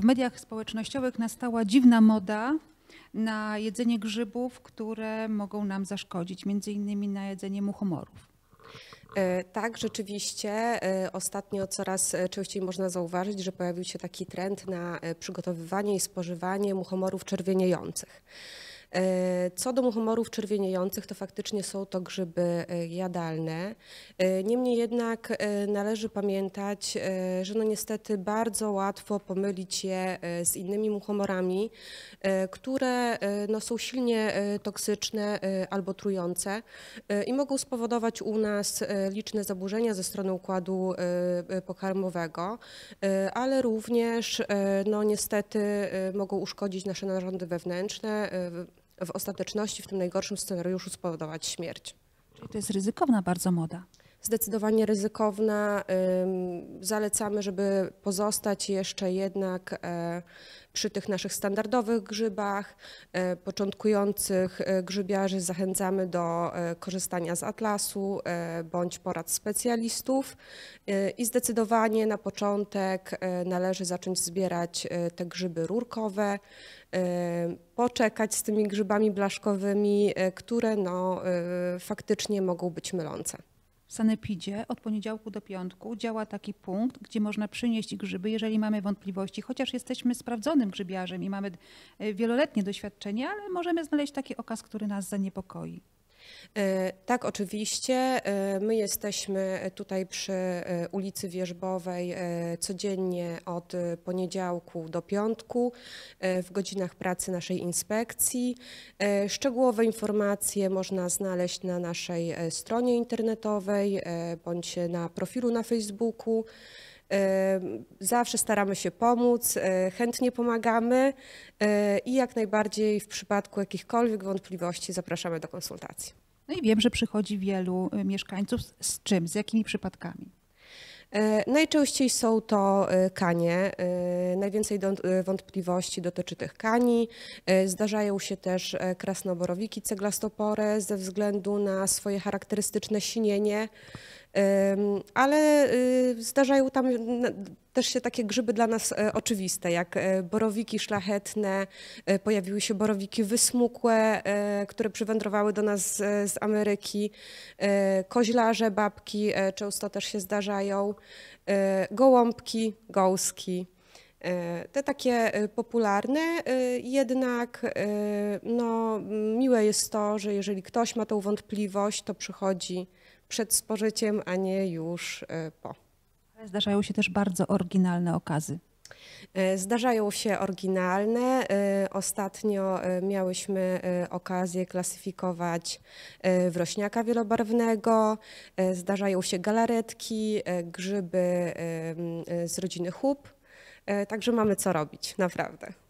w mediach społecznościowych nastała dziwna moda na jedzenie grzybów, które mogą nam zaszkodzić, między innymi na jedzenie muchomorów. E, tak, rzeczywiście. E, ostatnio coraz częściej można zauważyć, że pojawił się taki trend na e, przygotowywanie i spożywanie muchomorów czerwieniejących. E, co do muchomorów czerwieniejących, to faktycznie są to grzyby e, jadalne. E, niemniej jednak należy pamiętać, że no niestety bardzo łatwo pomylić je z innymi muchomorami, które no są silnie toksyczne albo trujące i mogą spowodować u nas liczne zaburzenia ze strony układu pokarmowego, ale również no niestety mogą uszkodzić nasze narządy wewnętrzne, w ostateczności, w tym najgorszym scenariuszu, spowodować śmierć. Czyli to jest ryzykowna bardzo moda zdecydowanie ryzykowna. Zalecamy, żeby pozostać jeszcze jednak e, przy tych naszych standardowych grzybach. E, początkujących e, grzybiarzy zachęcamy do e, korzystania z atlasu bądź porad specjalistów i zdecydowanie na początek należy zacząć zbierać te grzyby rurkowe, poczekać z tymi grzybami blaszkowymi, które no, faktycznie mogą być mylące. W Sanepidzie od poniedziałku do piątku działa taki punkt, gdzie można przynieść grzyby, jeżeli mamy wątpliwości, chociaż jesteśmy sprawdzonym grzybiarzem i mamy e, wieloletnie doświadczenie, ale możemy znaleźć taki okaz, który nas zaniepokoi. E, tak, oczywiście. E, my jesteśmy tutaj przy e, ulicy Wierzbowej codziennie od poniedziałku do piątku w godzinach pracy naszej inspekcji. Szczegółowe informacje można znaleźć na naszej stronie internetowej bądź na profilu na Facebooku. Zawsze staramy się pomóc, e, chętnie pomagamy e, i jak najbardziej w przypadku jakichkolwiek wątpliwości zapraszamy do konsultacji. No i wiem, że przychodzi wielu e, mieszkańców. Z czym? Z jakimi przypadkami? Najczęściej są to kanie. Najwięcej wątpliwości dotyczy tych kani. Zdarzają się też krasnoborowiki ceglastopore ze względu na swoje charakterystyczne sinienie. Ale y, zdarzają tam też się takie grzyby dla nas e, oczywiste, jak e, borowiki szlachetne, e, pojawiły się borowiki wysmukłe, które przywędrowały do nas z Ameryki, koźlarze, babki często też się zdarzają, gołąbki, gołski. Te takie popularne, jednak no, miłe jest to, że jeżeli ktoś ma tą wątpliwość, to przychodzi przed spożyciem, a nie już e, po. Zdarzają się też bardzo oryginalne okazy. E, zdarzają się oryginalne. E, ostatnio miałyśmy okazję klasyfikować wrośniaka wielobarwnego. Zdarzają się galaretki, grzyby z rodziny chłup. Także mamy co robić, naprawdę.